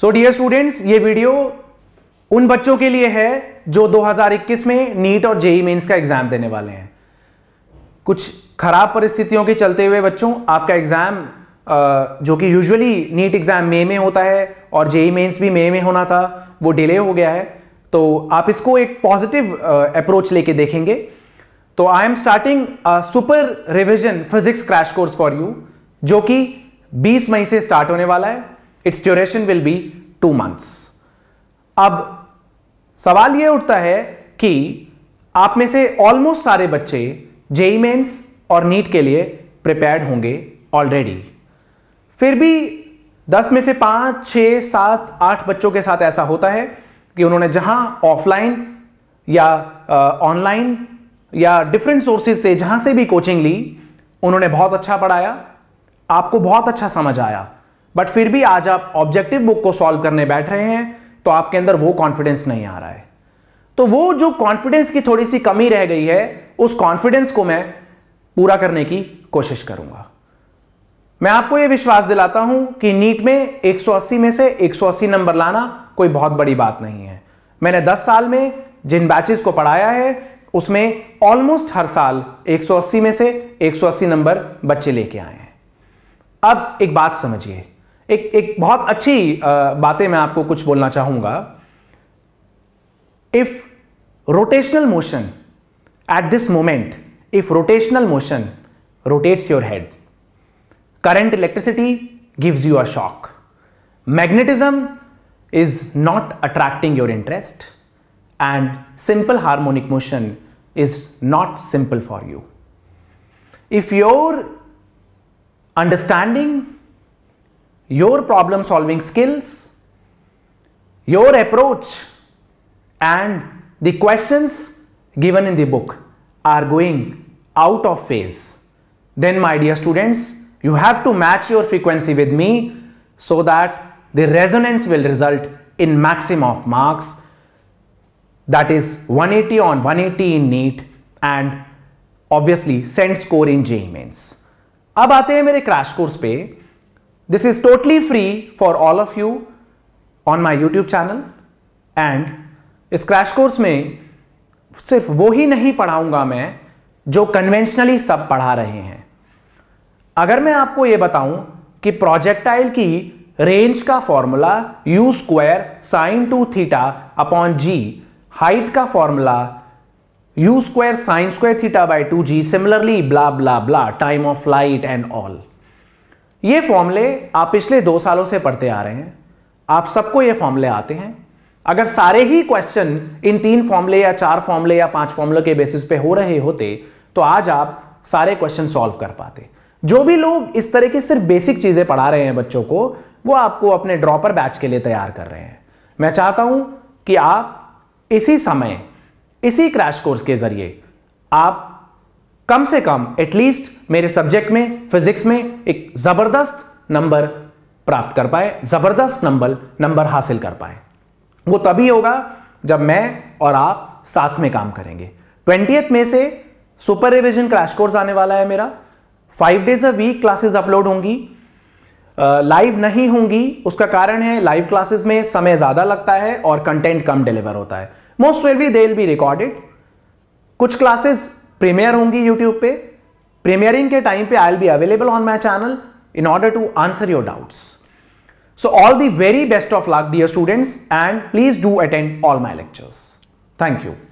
सो dear students ये video उन बच्चों के लिए है जो 2021 में नीट और जेई मेन्स का एग्जाम देने वाले हैं कुछ खराब परिस्थितियों के चलते हुए बच्चों आपका एग्जाम जो कि यूजुअली नीट एग्जाम मई में होता है और जेई मेन्स भी मई में होना था वो डिले हो गया है तो आप इसको एक पॉजिटिव अप्रोच लेके देखेंगे तो I am starting super revision physics crash course for you जो कि 20 मई से स्टार्ट होने वाला है it's duration will be two months अब सवाल यह उठता है कि आप में से ऑलमोस्ट सारे बच्चे जेई मेन्स e और नीट के लिए प्रिपेयर्ड होंगे ऑलरेडी फिर भी दस में से पाँच छ सात आठ बच्चों के साथ ऐसा होता है कि उन्होंने जहाँ ऑफलाइन या ऑनलाइन या डिफरेंट सोर्सेज से जहाँ से भी कोचिंग ली उन्होंने बहुत अच्छा पढ़ाया आपको बहुत अच्छा समझ आया बट फिर भी आज आप ऑब्जेक्टिव बुक को सॉल्व करने बैठ रहे हैं तो आपके अंदर वो कॉन्फिडेंस नहीं आ रहा है तो वो जो कॉन्फिडेंस की थोड़ी सी कमी रह गई है उस कॉन्फिडेंस को मैं पूरा करने की कोशिश करूंगा मैं आपको यह विश्वास दिलाता हूं कि नीट में 180 में से 180 नंबर लाना कोई बहुत बड़ी बात नहीं है मैंने 10 साल में जिन बैचेस को पढ़ाया है उसमें ऑलमोस्ट हर साल 180 में से 180 नंबर बच्चे लेके आए हैं अब एक बात समझिए एक एक बहुत अच्छी बातें मैं आपको कुछ बोलना चाहूंगा if rotational motion at this moment if rotational motion rotates your head current electricity gives you a shock magnetism is not attracting your interest and simple harmonic motion is not simple for you if your understanding your problem solving skills, your approach and the questions given in the book are going out of phase. Then my dear students, you have to match your frequency with me so that the resonance will result in maximum of marks that is 180 on 180 in NEET and obviously send score in JEE mains. अब आते हैं मेरे crash course पे This is totally free for all of you on my YouTube channel and इस crash course में सिर्फ वो ही नहीं पढ़ाऊंगा मैं जो कन्वेंशनली सब पढ़ा रहे हैं अगर मैं आपको ये बताऊं कि प्रोजेक्टाइल की रेंज का formula u square sine two theta upon g height का formula u square sine square theta by two g similarly bla bla bla time of flight and all ये फॉर्मूले आप पिछले दो सालों से पढ़ते आ रहे हैं आप सबको ये फॉर्मूले आते हैं अगर सारे ही क्वेश्चन इन तीन फॉर्मूले या चार फॉर्मूले या पांच फॉर्मूले के बेसिस पे हो रहे होते तो आज आप सारे क्वेश्चन सॉल्व कर पाते जो भी लोग इस तरह की सिर्फ बेसिक चीज़ें पढ़ा रहे हैं बच्चों को वो आपको अपने ड्रॉपर बैच के लिए तैयार कर रहे हैं मैं चाहता हूं कि आप इसी समय इसी क्रैश कोर्स के जरिए आप कम से कम एटलीस्ट मेरे सब्जेक्ट में फिजिक्स में एक ज़बरदस्त नंबर प्राप्त कर पाए ज़बरदस्त नंबर नंबर हासिल कर पाए वो तभी होगा जब मैं और आप साथ में काम करेंगे ट्वेंटी में से सुपर रिविजन क्रैश कोर्स आने वाला है मेरा five days a week classes upload होंगी लाइव नहीं होंगी उसका कारण है लाइव क्लासेस में समय ज़्यादा लगता है और कंटेंट कम डिलीवर होता है मोस्ट वेलवी दे विल बी रिकॉर्डेड कुछ क्लासेस प्रीमियर होंगी यूट्यूब पे प्रीमियरिंग के टाइम पे I'll be available on my channel in order to answer your doubts so all the very best of luck dear students and please do attend all my lectures thank you